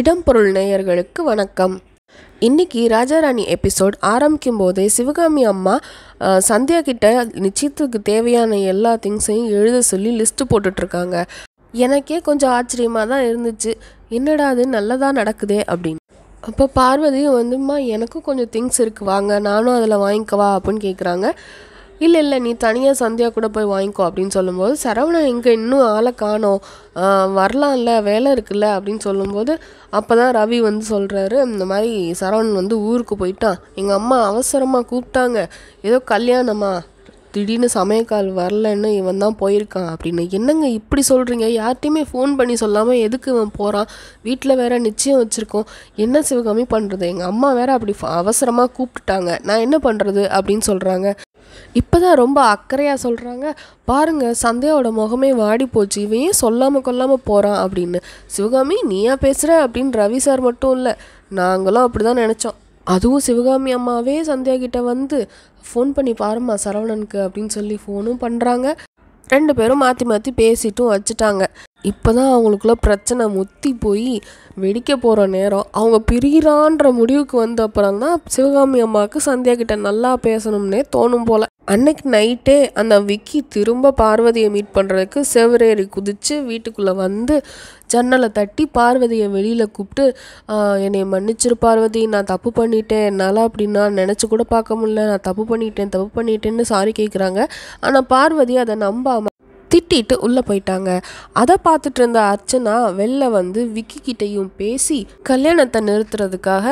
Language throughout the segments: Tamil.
இடம்பொருள் நேயர்களுக்கு வணக்கம் இன்னைக்கு ராஜாராணி எபிசோட் ஆரம்பிக்கும் போதே சிவகாமி அம்மா சந்தியா கிட்ட நிச்சயத்துக்கு தேவையான எல்லா திங்ஸையும் எழுத சொல்லி லிஸ்ட்டு போட்டுட்ருக்காங்க எனக்கே கொஞ்சம் ஆச்சரியமாக தான் இருந்துச்சு என்னடா அது நல்லதாக நடக்குதே அப்படின்னு அப்போ பார்வதி வந்துமா எனக்கும் கொஞ்சம் திங்ஸ் இருக்கு வாங்க நானும் அதில் வாங்கிக்கவா அப்படின்னு கேட்குறாங்க இல்லை இல்லை நீ தனியாக சந்தியா கூட போய் வாங்கிக்கோ அப்படின்னு சொல்லும்போது சரவணா இங்கே இன்னும் ஆளை காணோம் வரலாம்ல வேலை இருக்குல்ல அப்படின்னு சொல்லும்போது அப்போ தான் ரவி வந்து சொல்கிறாரு இந்த மாதிரி சரவணன் வந்து ஊருக்கு போயிட்டான் எங்கள் அம்மா அவசரமாக கூப்பிட்டாங்க ஏதோ கல்யாணமா திடீர்னு சமயக்கால் வரலன்னு இவன் தான் போயிருக்கான் அப்படின்னு என்னங்க இப்படி சொல்கிறீங்க யார்ட்டையுமே ஃபோன் பண்ணி சொல்லாமல் எதுக்கு இவன் போகிறான் வீட்டில் வேற நிச்சயம் வச்சுருக்கோம் என்ன சிவகாமி பண்ணுறது எங்கள் அம்மா வேற அப்படி அவசரமாக கூப்பிட்டுட்டாங்க நான் என்ன பண்ணுறது அப்படின்னு சொல்கிறாங்க இப்போ தான் ரொம்ப அக்கறையாக சொல்கிறாங்க பாருங்கள் சந்தையோட முகமே வாடி போச்சு இவன் சொல்லாமல் கொல்லாமல் போகிறான் அப்படின்னு சிவகாமி நீயா பேசுகிற அப்படின்னு ரவி சார் மட்டும் இல்லை நாங்களும் அப்படி தான் நினச்சோம் அதுவும் சிவகாமி அம்மாவே சந்தியா கிட்டே வந்து ஃபோன் பண்ணி பாருமா சரவணனுக்கு அப்படின்னு சொல்லி ஃபோனும் பண்ணுறாங்க ரெண்டு பேரும் மாற்றி மாற்றி பேசிட்டும் வச்சுட்டாங்க இப்போ தான் அவங்களுக்குள்ள பிரச்சனை முத்தி போய் வெடிக்க போகிற நேரம் அவங்க பிரியிறான்ற முடிவுக்கு வந்த அப்புறம் தான் சிவகாமி அம்மாவுக்கு சந்தியா கிட்ட நல்லா பேசணும்னே தோணும் போல் அன்னைக்கு நைட்டே அந்த விக்கி திரும்ப பார்வதியை மீட் பண்ணுறதுக்கு செவரேறி குதித்து வீட்டுக்குள்ளே வந்து ஜன்னலை தட்டி பார்வதியை வெளியில் கூப்பிட்டு என்னை மன்னிச்சிரு பார்வதி நான் தப்பு பண்ணிட்டேன் என்னால் அப்படின்னா நினச்சி கூட பார்க்க முடியல நான் தப்பு பண்ணிட்டேன் தப்பு பண்ணிட்டேன்னு சாரி கேட்குறாங்க ஆனால் பார்வதி அதை நம்பாமல் திட்டிட்டு உள்ளே போயிட்டாங்க அதை பார்த்துட்டு இருந்த அர்ச்சனா வெளில வந்து விக்கி கிட்டையும் பேசி கல்யாணத்தை நிறுத்துறதுக்காக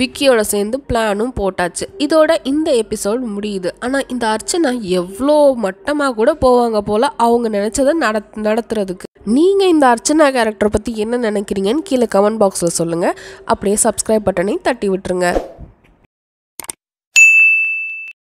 விக்கியோட சேர்ந்து பிளானும் போட்டாச்சு இதோட இந்த எபிசோட் முடியுது ஆனால் இந்த அர்ச்சனா எவ்வளோ மட்டமாக கூட போவாங்க போல் அவங்க நினச்சதை நட நடத்துறதுக்கு நீங்கள் இந்த அர்ச்சனா கேரக்டரை பற்றி என்ன நினைக்கிறீங்கன்னு கீழே கமெண்ட் பாக்ஸில் சொல்லுங்கள் அப்படியே சப்ஸ்கிரைப் பட்டனையும் தட்டி விட்டுருங்க